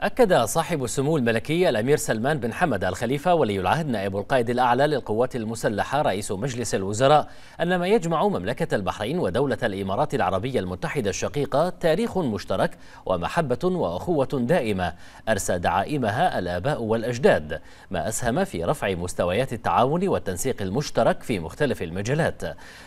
أكد صاحب السمو الملكي الأمير سلمان بن حمد الخليفة ولي العهد نائب القائد الأعلى للقوات المسلحة رئيس مجلس الوزراء أن ما يجمع مملكة البحرين ودولة الإمارات العربية المتحدة الشقيقة تاريخ مشترك ومحبة وأخوة دائمة أرسى دعائمها الآباء والأجداد ما أسهم في رفع مستويات التعاون والتنسيق المشترك في مختلف المجالات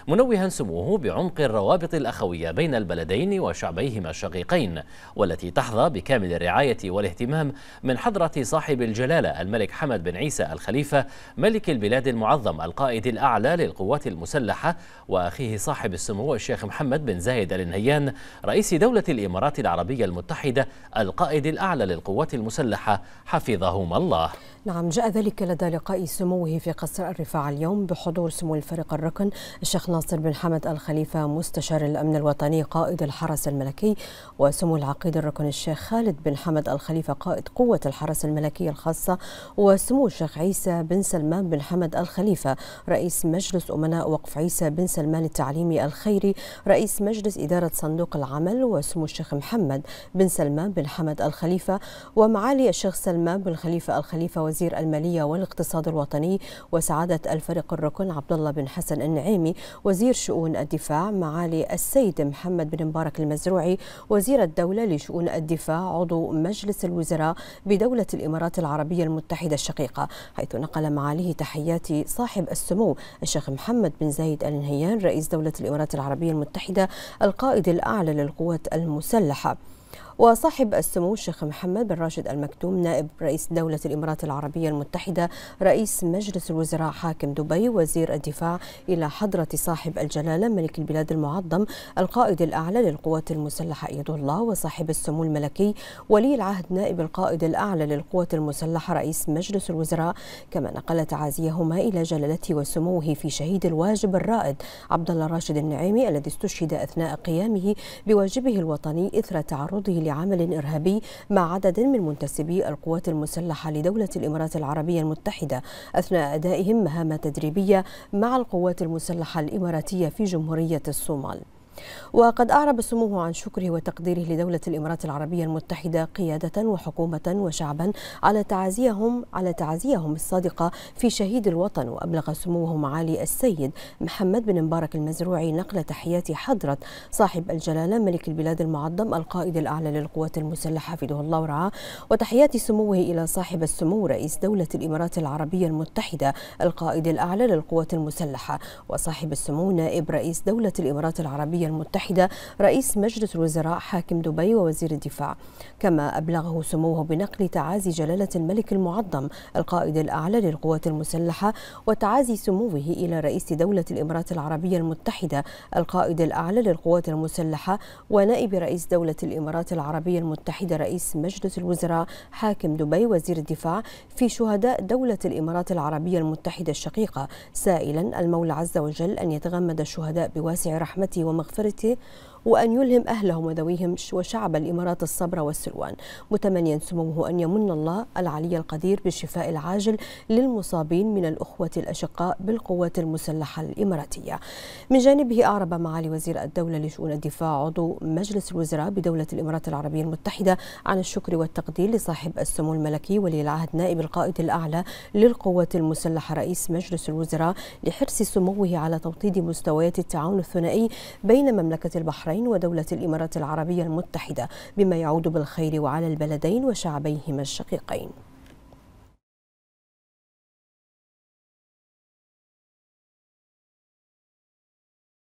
منوها سموه بعمق الروابط الأخوية بين البلدين وشعبيهما الشقيقين والتي تحظى بكامل الرعاية والإحترام والاهتمام من حضرة صاحب الجلالة الملك حمد بن عيسى الخليفة ملك البلاد المعظم القائد الأعلى للقوات المسلحة وأخيه صاحب السمو الشيخ محمد بن زايد آل نهيان رئيس دولة الإمارات العربية المتحدة القائد الأعلى للقوات المسلحة حفظهما الله نعم جاء ذلك لدى لقاء سموه في قصر الرفاع اليوم بحضور سمو الفريق الركن الشيخ ناصر بن حمد الخليفة مستشار الأمن الوطني قائد الحرس الملكي وسمو العقيد الركن الشيخ خالد بن حمد الخليفة قائد قوة الحرس الملكي الخاصة وسمو الشيخ عيسى بن سلمان بن حمد الخليفة رئيس مجلس أمناء وقف عيسى بن سلمان التعليمي الخيري رئيس مجلس إدارة صندوق العمل وسمو الشيخ محمد بن سلمان بن حمد الخليفة ومعالي الشيخ سلمان بن خليفة الخليفة وزير المالية والاقتصاد الوطني وسعادة الفريق الركن عبد الله بن حسن النعيمي وزير شؤون الدفاع معالي السيد محمد بن مبارك المزروعي وزير الدولة لشؤون الدفاع عضو مجلس الوزراء بدولة الإمارات العربية المتحدة الشقيقة حيث نقل معاليه تحيات صاحب السمو الشيخ محمد بن زايد النهيان رئيس دولة الإمارات العربية المتحدة القائد الأعلى للقوات المسلحة وصاحب السمو الشيخ محمد بن راشد المكتوم نائب رئيس دولة الإمارات العربية المتحدة رئيس مجلس الوزراء حاكم دبي وزير الدفاع إلى حضرة صاحب الجلالة ملك البلاد المعظم القائد الأعلى للقوات المسلحة أيد الله وصاحب السمو الملكي ولي العهد نائب القائد الأعلى للقوات المسلحة رئيس مجلس الوزراء كما نقل تعازيهما إلى جلالته وسموه في شهيد الواجب الرائد عبد الله راشد النعيمي الذي استشهد أثناء قيامه بواجبه الوطني إثر تعرضه لعمل إرهابي مع عدد من منتسبي القوات المسلحة لدولة الإمارات العربية المتحدة أثناء أدائهم مهام تدريبية مع القوات المسلحة الإماراتية في جمهورية الصومال وقد أعرب سموه عن شكره وتقديره لدولة الإمارات العربية المتحدة قيادة وحكومة وشعبا على تعازيهم على تعازيهم الصادقة في شهيد الوطن وأبلغ سموه معالي السيد محمد بن مبارك المزروعي نقل تحيات حضرة صاحب الجلالة ملك البلاد المعظم القائد الأعلى للقوات المسلحة حفظه الله ورعاه وتحيات سموه إلى صاحب السمو رئيس دولة الإمارات العربية المتحدة القائد الأعلى للقوات المسلحة وصاحب السمو نائب رئيس دولة الإمارات العربية المتحدة رئيس مجلس الوزراء حاكم دبي ووزير الدفاع كما أبلغه سموه بنقل تعازي جلالة الملك المعظم القائد الأعلى للقوات المسلحة وتعازي سموه إلى رئيس دولة الإمارات العربية المتحدة القائد الأعلى للقوات المسلحة ونائب رئيس دولة الإمارات العربية المتحدة رئيس مجلس الوزراء حاكم دبي وزير الدفاع في شهداء دولة الإمارات العربية المتحدة الشقيقة سائلا المولى عز وجل أن يتغمد الشهداء بواسع رحمته ومغفرته سفرتي وأن يلهم أهلهم وذويهم وشعب الإمارات الصبر والسلوان متمنيا سموه أن يمن الله العلي القدير بالشفاء العاجل للمصابين من الأخوة الأشقاء بالقوات المسلحة الإماراتية من جانبه أعرب معالي وزير الدولة لشؤون الدفاع عضو مجلس الوزراء بدولة الإمارات العربية المتحدة عن الشكر والتقدير لصاحب السمو الملكي ولي العهد نائب القائد الأعلى للقوات المسلحة رئيس مجلس الوزراء لحرص سموه على توطيد مستويات التعاون الثنائي بين مملكة البحرين البحرين ودولة الإمارات العربية المتحدة بما يعود بالخير وعلى البلدين وشعبيهما الشقيقين